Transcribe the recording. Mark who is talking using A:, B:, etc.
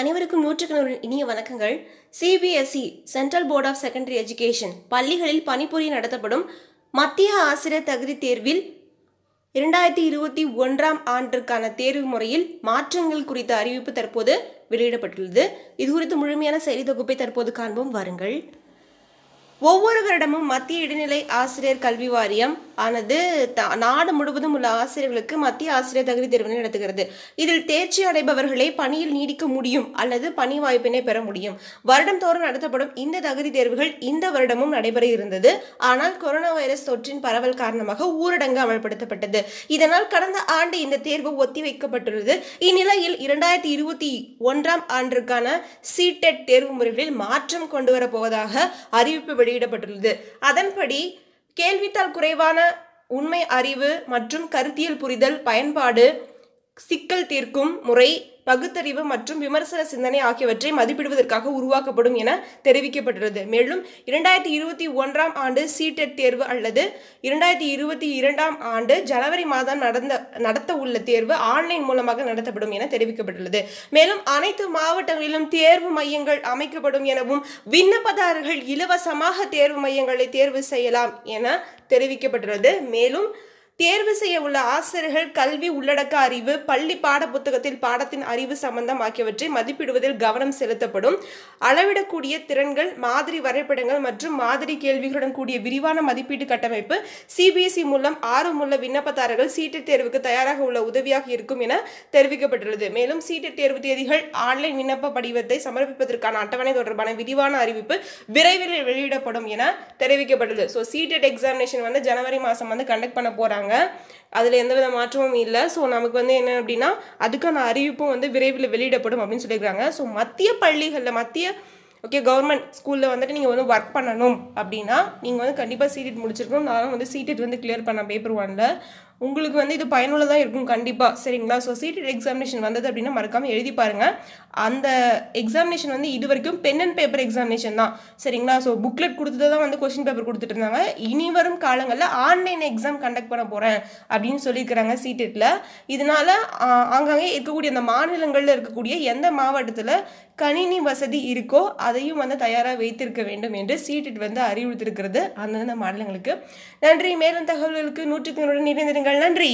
A: அனைவருக்கும் நூற்றுக்கணக்கு இனிய வணக்கங்கள் CBSE central board of secondary education பள்ளிகளில் பணிபுரிய நடத்தப்படும் மத்திய ஆசிரியர் தகுதி தேர்வில் இரண்டாயிரத்தி இருபத்தி ஒன்றாம் ஆண்டிற்கான தேர்வு முறையில் மாற்றங்கள் குறித்த அறிவிப்பு தற்போது வெளியிடப்பட்டுள்ளது இது குறித்து முழுமையான செய்தி தொகுப்பை தற்போது காண்போம் வாருங்கள் ஒவ்வொரு வருடமும் மத்திய இடைநிலை ஆசிரியர் கல்வி வாரியம் ஆனது நாடு முழுவதும் உள்ள ஆசிரியர்களுக்கு மத்திய ஆசிரியர் தகுதி தேர்வினை நடத்துகிறது இதில் தேர்ச்சி அடைபவர்களே பணியில் நீடிக்க முடியும் அல்லது பணி வாய்ப்பினை பெற முடியும் வருடம் தோறும் நடத்தப்படும் இந்த தகுதி தேர்வுகள் இந்த வருடமும் நடைபெற இருந்தது ஆனால் கொரோனா வைரஸ் தொற்றின் பரவல் காரணமாக ஊரடங்கு அமல்படுத்தப்பட்டது இதனால் கடந்த ஆண்டு இந்த தேர்வு ஒத்தி வைக்கப்பட்டுள்ளது இந்நிலையில் இரண்டாயிரத்தி இருபத்தி ஒன்றாம் ஆண்டிற்கான சிடெட் e தேர்வு முறைகளில் மாற்றம் கொண்டு வரப்போவதாக அறிவிப்பு வெளி வெளியிடப்பட்டுள்ளது அதன்படி கேள்வித்தால் குறைவான உண்மை அறிவு மற்றும் கருத்தியல் புரிதல் பயன்பாடு சிக்கல் தீர்க்கும் முறை பகுத்தறிவு மற்றும் விமர்சன சிந்தனை ஆகியவற்றை மதிப்பிடுவதற்காக உருவாக்கப்படும் என தெரிவிக்கப்பட்டுள்ளது மேலும் இரண்டாயிரத்தி இருபத்தி ஒன்றாம் ஆண்டு சீடெட் தேர்வு அல்லது இரண்டாயிரத்தி இருபத்தி இரண்டாம் ஆண்டு ஜனவரி மாதம் நடந்த நடத்த உள்ள தேர்வு ஆன்லைன் மூலமாக நடத்தப்படும் என தெரிவிக்கப்பட்டுள்ளது மேலும் அனைத்து மாவட்டங்களிலும் தேர்வு மையங்கள் அமைக்கப்படும் எனவும் விண்ணப்பதாரர்கள் இலவசமாக தேர்வு மையங்களை தேர்வு செய்யலாம் என தெரிவிக்கப்பட்டுள்ளது மேலும் தேர்வு செய்ய உள்ள ஆசிரியர்கள் கல்வி உள்ளடக்க அறிவு பள்ளி பாட புத்தகத்தில் பாடத்தின் அறிவு சம்பந்தம் ஆகியவற்றை மதிப்பிடுவதில் கவனம் செலுத்தப்படும் அளவிடக்கூடிய திறன்கள் மாதிரி வரைபடங்கள் மற்றும் மாதிரி கேள்விகளுடன் கூடிய விரிவான மதிப்பீட்டு கட்டமைப்பு சிபிஎஸ்இ e மூலம் ஆர்வமுள்ள விண்ணப்பதாரர்கள் சீட்டு தேர்வுக்கு தயாராக உள்ள உதவியாக இருக்கும் என தெரிவிக்கப்பட்டுள்ளது மேலும் சீட்டு தேர்வு தேதிகள் ஆன்லைன் விண்ணப்ப படிவத்தை சமர்ப்பிப்பதற்கான அட்டவணை தொடர்பான விரிவான அறிவிப்பு விரைவில் வெளியிடப்படும் என தெரிவிக்கப்பட்டுள்ளது ஸோ சீட்டட் எக்ஸாமினேஷன் வந்து ஜனவரி மாதம் வந்து கண்டக்ட் பண்ண போகிறாங்க சொல்லியிருக்காங்க அதில் வித மாற்றமும் இல்லை ஸோ நமக்கு வந்து என்ன அப்படின்னா அதுக்கான அறிவிப்பும் வந்து விரைவில் வெளியிடப்படும் அப்படின்னு சொல்லியிருக்காங்க ஸோ மத்திய பள்ளிகளில் மத்திய ஓகே கவர்மெண்ட் ஸ்கூலில் வந்துட்டு நீங்கள் வந்து ஒர்க் பண்ணணும் அப்படின்னா நீங்கள் வந்து கண்டிப்பாக சீட் e முடிச்சிருக்கணும் நானும் வந்து சீடிட் e வந்து கிளியர் பண்ண பேப்பர் ஒனில் உங்களுக்கு வந்து இது பயனுள்ளதாக இருக்கும் கண்டிப்பாக சரிங்களா ஸோ சீடிட் எக்ஸாமினேஷன் வந்தது அப்படின்னா மறக்காமல் எழுதி பாருங்கள் அந்த எக்ஸாமினேஷன் வந்து இது வரைக்கும் பென் அண்ட் பேப்பர் எக்ஸாமினேஷன் தான் சரிங்களா ஸோ புக்லெட் கொடுத்தது தான் வந்து கொஸ்டின் பேப்பர் கொடுத்துட்டு இருந்தாங்க இனி வரும் காலங்களில் ஆன்லைன் எக்ஸாம் கண்டக்ட் பண்ண போகிறேன் அப்படின்னு சொல்லியிருக்கிறாங்க சீடிட்டில் e இதனால் அங்கங்கே இருக்கக்கூடிய அந்த மாநிலங்களில் இருக்கக்கூடிய எந்த மாவட்டத்தில் கணினி வசதி இருக்கோ அது அதையும் வந்து தயாராக வைத்திருக்க வேண்டும் என்று சீட்டிட் வந்து அறிவுறுத்திருக்கிறது அந்தந்த மாநிலங்களுக்கு நன்றி மேலும் தகவல்களுக்கு நூற்றுக்கு நிறைந்திருங்கள் நன்றி